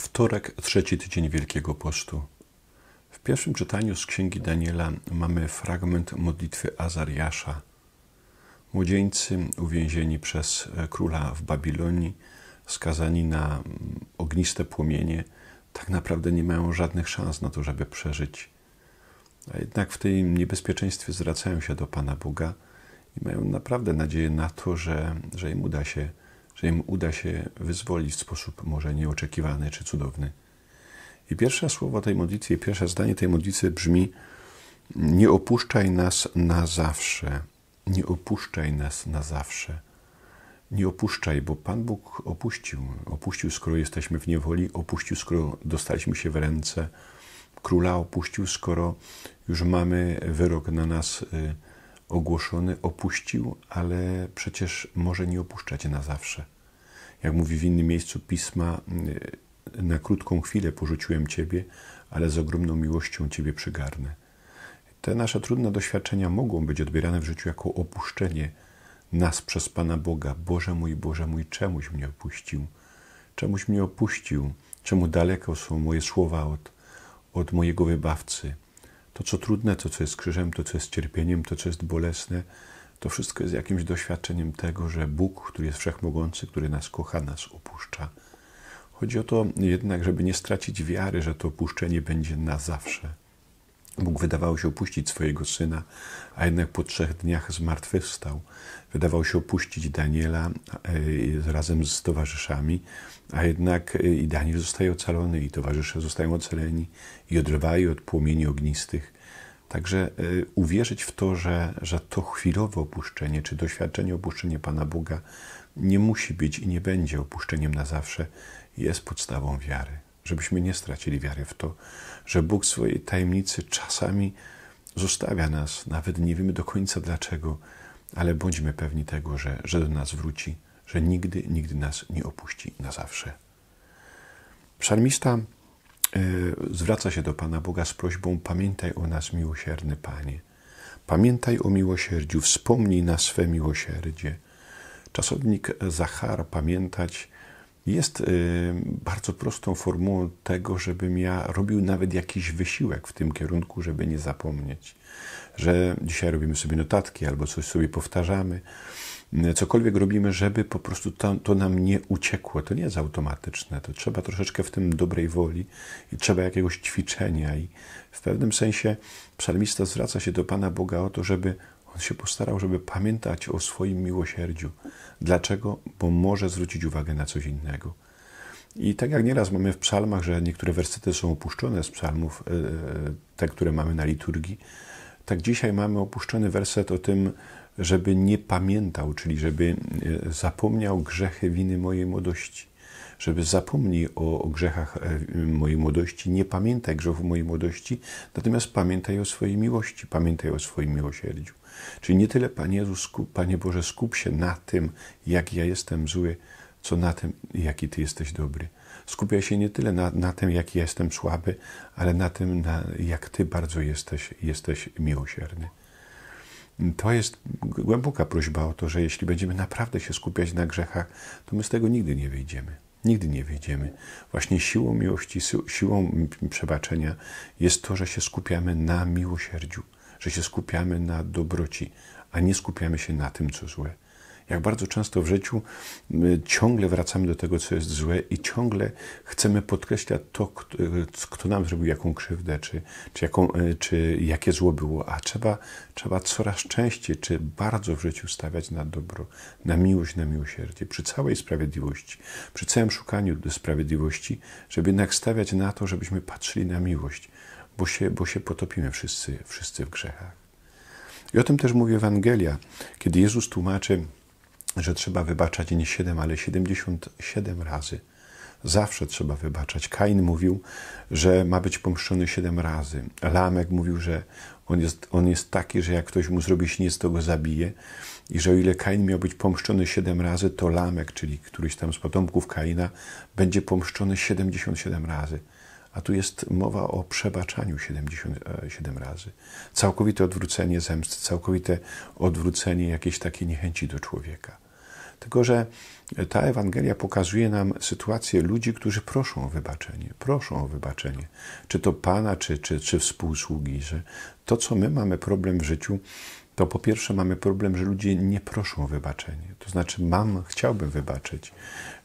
Wtorek, trzeci tydzień Wielkiego Postu. W pierwszym czytaniu z Księgi Daniela mamy fragment modlitwy Azariasza. Młodzieńcy uwięzieni przez króla w Babilonii, skazani na mm, ogniste płomienie, tak naprawdę nie mają żadnych szans na to, żeby przeżyć. A jednak w tym niebezpieczeństwie zwracają się do Pana Boga i mają naprawdę nadzieję na to, że, że im uda się przeżyć że im uda się wyzwolić w sposób może nieoczekiwany czy cudowny. I pierwsze słowo tej modlitwy, pierwsze zdanie tej modlitwy brzmi: Nie opuszczaj nas na zawsze. Nie opuszczaj nas na zawsze. Nie opuszczaj, bo Pan Bóg opuścił. Opuścił, skoro jesteśmy w niewoli, opuścił, skoro dostaliśmy się w ręce króla, opuścił, skoro już mamy wyrok na nas y, ogłoszony opuścił, ale przecież może nie opuszczać na zawsze. Jak mówi w innym miejscu pisma, y, na krótką chwilę porzuciłem Ciebie, ale z ogromną miłością Ciebie przygarnę. Te nasze trudne doświadczenia mogą być odbierane w życiu jako opuszczenie nas przez Pana Boga. Boże mój, Boże mój, czemuś mnie opuścił? Czemuś mnie opuścił? Czemu daleko są moje słowa od, od mojego wybawcy? To, co trudne, to, co jest krzyżem, to, co jest cierpieniem, to, co jest bolesne, to wszystko jest jakimś doświadczeniem tego, że Bóg, który jest wszechmogący, który nas kocha, nas opuszcza. Chodzi o to jednak, żeby nie stracić wiary, że to opuszczenie będzie na zawsze. Bóg wydawał się opuścić swojego syna, a jednak po trzech dniach zmartwychwstał. Wydawał się opuścić Daniela e, razem z towarzyszami, a jednak e, i Daniel zostaje ocalony, i towarzysze zostają ocaleni, i odrywają od płomieni ognistych. Także e, uwierzyć w to, że, że to chwilowe opuszczenie, czy doświadczenie opuszczenia Pana Boga nie musi być i nie będzie opuszczeniem na zawsze, jest podstawą wiary żebyśmy nie stracili wiary w to, że Bóg swojej tajemnicy czasami zostawia nas, nawet nie wiemy do końca dlaczego, ale bądźmy pewni tego, że, że do nas wróci, że nigdy, nigdy nas nie opuści na zawsze. Psalmista y, zwraca się do Pana Boga z prośbą: Pamiętaj o nas, miłosierny Panie. Pamiętaj o miłosierdziu, wspomnij na swe miłosierdzie. Czasownik Zachar pamiętać jest y, bardzo prostą formułą tego, żebym ja robił nawet jakiś wysiłek w tym kierunku, żeby nie zapomnieć. Że dzisiaj robimy sobie notatki albo coś sobie powtarzamy. Y, cokolwiek robimy, żeby po prostu to, to nam nie uciekło. To nie jest automatyczne. To trzeba troszeczkę w tym dobrej woli i trzeba jakiegoś ćwiczenia. I w pewnym sensie psalmista zwraca się do Pana Boga o to, żeby on się postarał, żeby pamiętać o swoim miłosierdziu. Dlaczego? Bo może zwrócić uwagę na coś innego. I tak jak nieraz mamy w psalmach, że niektóre wersety są opuszczone z psalmów, e, e, te, które mamy na liturgii, tak dzisiaj mamy opuszczony werset o tym, żeby nie pamiętał, czyli żeby e, zapomniał grzechy winy mojej młodości żeby zapomnij o, o grzechach e, mojej młodości, nie pamiętaj grzechów mojej młodości, natomiast pamiętaj o swojej miłości, pamiętaj o swoim miłosierdziu. Czyli nie tyle, Panie, skup, Panie Boże, skup się na tym, jak ja jestem zły, co na tym, jaki Ty jesteś dobry. Skupia się nie tyle na, na tym, jaki ja jestem słaby, ale na tym, na, jak Ty bardzo jesteś, jesteś miłosierny. To jest głęboka prośba o to, że jeśli będziemy naprawdę się skupiać na grzechach, to my z tego nigdy nie wyjdziemy. Nigdy nie wyjdziemy. Właśnie siłą miłości, siłą przebaczenia jest to, że się skupiamy na miłosierdziu, że się skupiamy na dobroci, a nie skupiamy się na tym, co złe. Jak bardzo często w życiu ciągle wracamy do tego, co jest złe i ciągle chcemy podkreślać to, kto nam zrobił jaką krzywdę, czy, czy, jaką, e, czy jakie zło było. A trzeba, trzeba coraz częściej, czy bardzo w życiu stawiać na dobro, na miłość, na miłosierdzie, przy całej sprawiedliwości, przy całym szukaniu sprawiedliwości, żeby jednak stawiać na to, żebyśmy patrzyli na miłość, bo się, bo się potopimy wszyscy, wszyscy w grzechach. I o tym też mówi Ewangelia, kiedy Jezus tłumaczy że trzeba wybaczać nie 7, ale 77 razy. Zawsze trzeba wybaczać. Kain mówił, że ma być pomszczony 7 razy. Lamek mówił, że on jest, on jest taki, że jak ktoś mu zrobi nic, to go zabije. I że o ile Kain miał być pomszczony 7 razy, to Lamek, czyli któryś tam z potomków Kaina, będzie pomszczony 77 razy. A tu jest mowa o przebaczaniu 77 e, razy. Całkowite odwrócenie zemsty, całkowite odwrócenie jakiejś takiej niechęci do człowieka. Tylko, że ta Ewangelia pokazuje nam sytuację ludzi, którzy proszą o wybaczenie, proszą o wybaczenie, czy to Pana, czy, czy, czy współsługi, że to, co my mamy problem w życiu, to po pierwsze mamy problem, że ludzie nie proszą o wybaczenie. To znaczy, mam, chciałbym wybaczyć,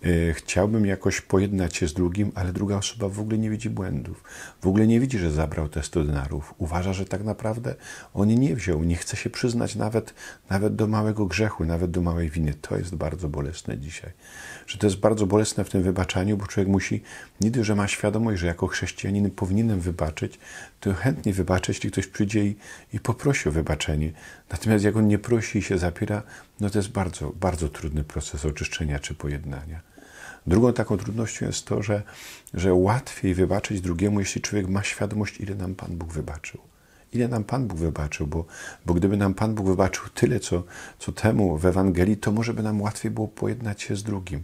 y, chciałbym jakoś pojednać się z drugim, ale druga osoba w ogóle nie widzi błędów, w ogóle nie widzi, że zabrał te 100 denarów. Uważa, że tak naprawdę on nie wziął, nie chce się przyznać nawet, nawet do małego grzechu, nawet do małej winy. To jest bardzo bolesne dzisiaj. Że to jest bardzo bolesne w tym wybaczaniu, bo człowiek musi, nigdy, że ma świadomość, że jako chrześcijanin powinienem wybaczyć, to chętnie wybaczę, jeśli ktoś przyjdzie i, i poprosi o wybaczenie Natomiast jak on nie prosi i się zapiera, no to jest bardzo, bardzo trudny proces oczyszczenia czy pojednania. Drugą taką trudnością jest to, że, że łatwiej wybaczyć drugiemu, jeśli człowiek ma świadomość, ile nam Pan Bóg wybaczył. Ile nam Pan Bóg wybaczył, bo, bo gdyby nam Pan Bóg wybaczył tyle, co, co temu w Ewangelii, to może by nam łatwiej było pojednać się z drugim.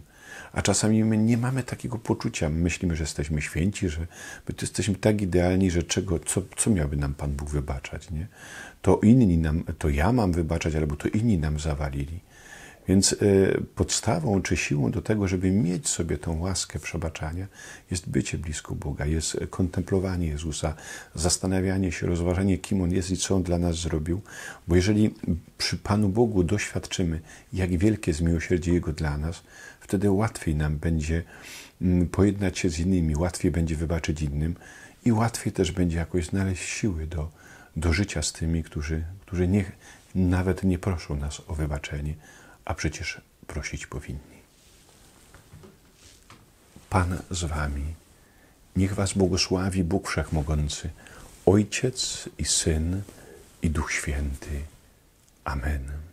A czasami my nie mamy takiego poczucia. Myślimy, że jesteśmy święci, że my tu jesteśmy tak idealni, że czego, co, co miałby nam Pan Bóg wybaczać, nie? To inni nam, to ja mam wybaczać, albo to inni nam zawalili. Więc y, podstawą czy siłą do tego, żeby mieć sobie tą łaskę przebaczania, jest bycie blisko Boga, jest kontemplowanie Jezusa, zastanawianie się, rozważanie, kim On jest i co On dla nas zrobił. Bo jeżeli przy Panu Bogu doświadczymy, jak wielkie jest miłosierdzie Jego dla nas, wtedy łatwiej nam będzie mm, pojednać się z innymi, łatwiej będzie wybaczyć innym i łatwiej też będzie jakoś znaleźć siły do, do życia z tymi, którzy, którzy nie, nawet nie proszą nas o wybaczenie a przecież prosić powinni. Pan z wami, niech was błogosławi Bóg Wszechmogący, Ojciec i Syn i Duch Święty. Amen.